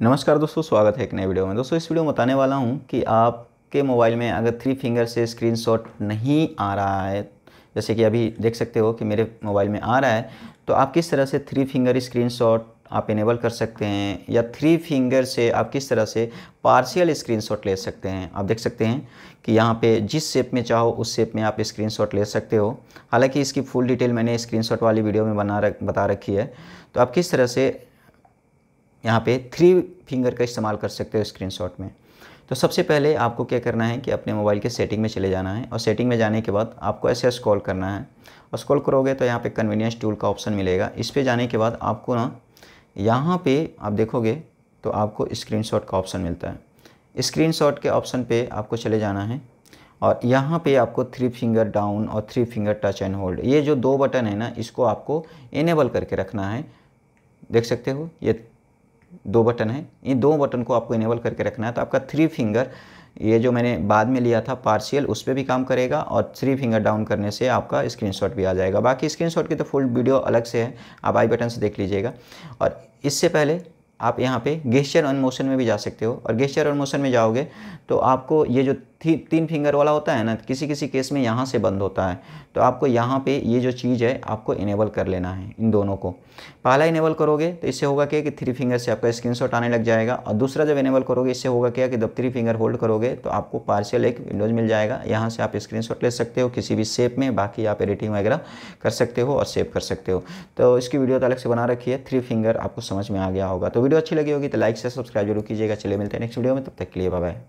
नमस्कार दोस्तों स्वागत है एक नए वीडियो में दोस्तों इस वीडियो में बताने वाला हूँ कि आपके मोबाइल में अगर थ्री फिंगर से स्क्रीनशॉट नहीं आ रहा है जैसे कि अभी देख सकते हो कि मेरे मोबाइल में आ रहा है तो आप किस तरह से थ्री फिंगर स्क्रीन आप इनेबल कर सकते हैं या थ्री फिंगर से आप किस तरह से पार्शियल स्क्रीन ले सकते हैं आप देख सकते हैं कि यहाँ पे जिस शेप में चाहो उस शेप में आप स्क्रीन ले सकते हो हालांकि इसकी फुल डिटेल मैंने स्क्रीन वाली वीडियो में बना रख बता रखी है तो आप किस तरह से यहाँ पे थ्री फिंगर का इस्तेमाल कर सकते हो स्क्रीनशॉट में तो सबसे पहले आपको क्या करना है कि अपने मोबाइल के सेटिंग में चले जाना है और सेटिंग में जाने के बाद आपको ऐसे स्क्रॉल करना है और स्क्रॉल करोगे तो यहाँ पे कन्वीनियंस टूल का ऑप्शन मिलेगा इस पर जाने के बाद आपको ना यहाँ पे आप देखोगे तो आपको स्क्रीन का ऑप्शन मिलता है स्क्रीन के ऑप्शन पर आपको चले जाना है और यहाँ पे आपको थ्री फिंगर डाउन और three finger touch and hold ये जो दो बटन है ना इसको आपको इनेबल करके रखना है देख सकते हो ये दो बटन है इन दो बटन को आपको इनेबल करके रखना है तो आपका थ्री फिंगर ये जो मैंने बाद में लिया था पार्शियल उस पर भी काम करेगा और थ्री फिंगर डाउन करने से आपका स्क्रीनशॉट भी आ जाएगा बाकी स्क्रीनशॉट की तो फुल वीडियो अलग से है आप आई बटन से देख लीजिएगा और इससे पहले आप यहाँ पे गेस्चर ऑन मोशन में भी जा सकते हो और गेस्चर ऑन मोशन में जाओगे तो आपको ये जो थी तीन फिंगर वाला होता है ना किसी किसी केस में यहाँ से बंद होता है तो आपको यहाँ पे ये जो चीज़ है आपको इनेबल कर लेना है इन दोनों को पहला इनेबल करोगे तो इससे होगा क्या कि थ्री फिंगर से आपका स्क्रीनशॉट आने लग जाएगा और दूसरा जब इनेबल करोगे इससे होगा क्या कि जब थ्री फिंगर होल्ड करोगे तो आपको पार्सल एक विंडोज मिल जाएगा यहाँ से आप स्क्रीन ले सकते हो किसी भी सेप में बाकी आप एडिटिंग वगैरह कर सकते हो और सेव कर सकते हो तो इसकी वीडियो तो अलग से बना रखी है थ्री फिंगर आपको समझ में आ गया होगा तो वीडियो अच्छी लगी होगी तो लाइक से सब्सक्राइब जरूर कीजिएगा चले मिलते हैं नेक्स्ट वीडियो में तब तक के लिए बाय